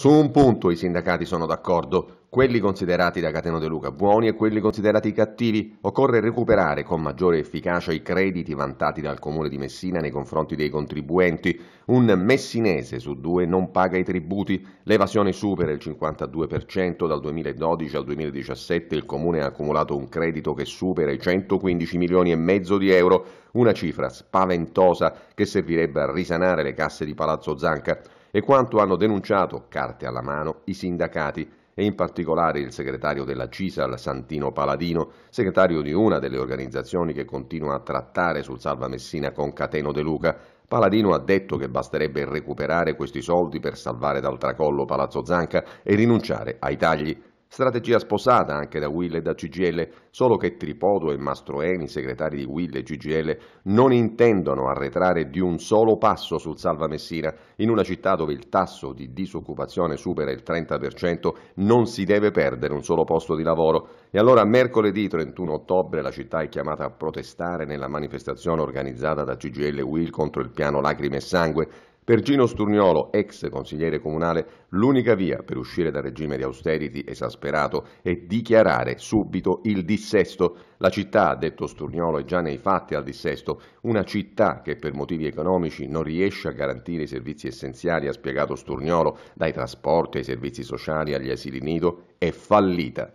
Su un punto i sindacati sono d'accordo quelli considerati da Cateno De Luca buoni e quelli considerati cattivi, occorre recuperare con maggiore efficacia i crediti vantati dal Comune di Messina nei confronti dei contribuenti. Un messinese su due non paga i tributi, l'evasione supera il 52%, dal 2012 al 2017 il Comune ha accumulato un credito che supera i 115 milioni e mezzo di euro, una cifra spaventosa che servirebbe a risanare le casse di Palazzo Zanca. E quanto hanno denunciato, carte alla mano, i sindacati e in particolare il segretario della CISAL Santino Paladino, segretario di una delle organizzazioni che continua a trattare sul Salva Messina con Cateno De Luca. Paladino ha detto che basterebbe recuperare questi soldi per salvare dal tracollo Palazzo Zanca e rinunciare ai tagli. Strategia sposata anche da Will e da CGL, solo che Tripodo e Mastroeni, segretari di Will e CGL, non intendono arretrare di un solo passo sul Salva Messina. In una città dove il tasso di disoccupazione supera il 30%, non si deve perdere un solo posto di lavoro. E allora mercoledì 31 ottobre la città è chiamata a protestare nella manifestazione organizzata da CGL e Will contro il piano Lacrime e Sangue per Gino Sturniolo, ex consigliere comunale, l'unica via per uscire dal regime di austerity esasperato è dichiarare subito il dissesto. La città, ha detto Sturniolo, è già nei fatti al dissesto. Una città che per motivi economici non riesce a garantire i servizi essenziali, ha spiegato Sturniolo, dai trasporti ai servizi sociali agli asili nido, è fallita.